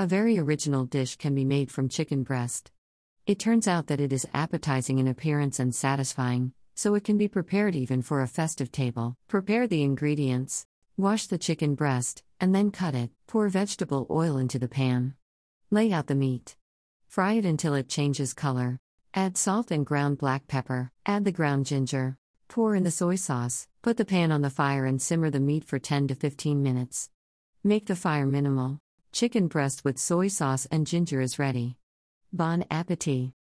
A very original dish can be made from chicken breast. It turns out that it is appetizing in appearance and satisfying, so it can be prepared even for a festive table. Prepare the ingredients. Wash the chicken breast, and then cut it. Pour vegetable oil into the pan. Lay out the meat. Fry it until it changes color. Add salt and ground black pepper. Add the ground ginger. Pour in the soy sauce. Put the pan on the fire and simmer the meat for 10 to 15 minutes. Make the fire minimal. Chicken breast with soy sauce and ginger is ready. Bon appetit!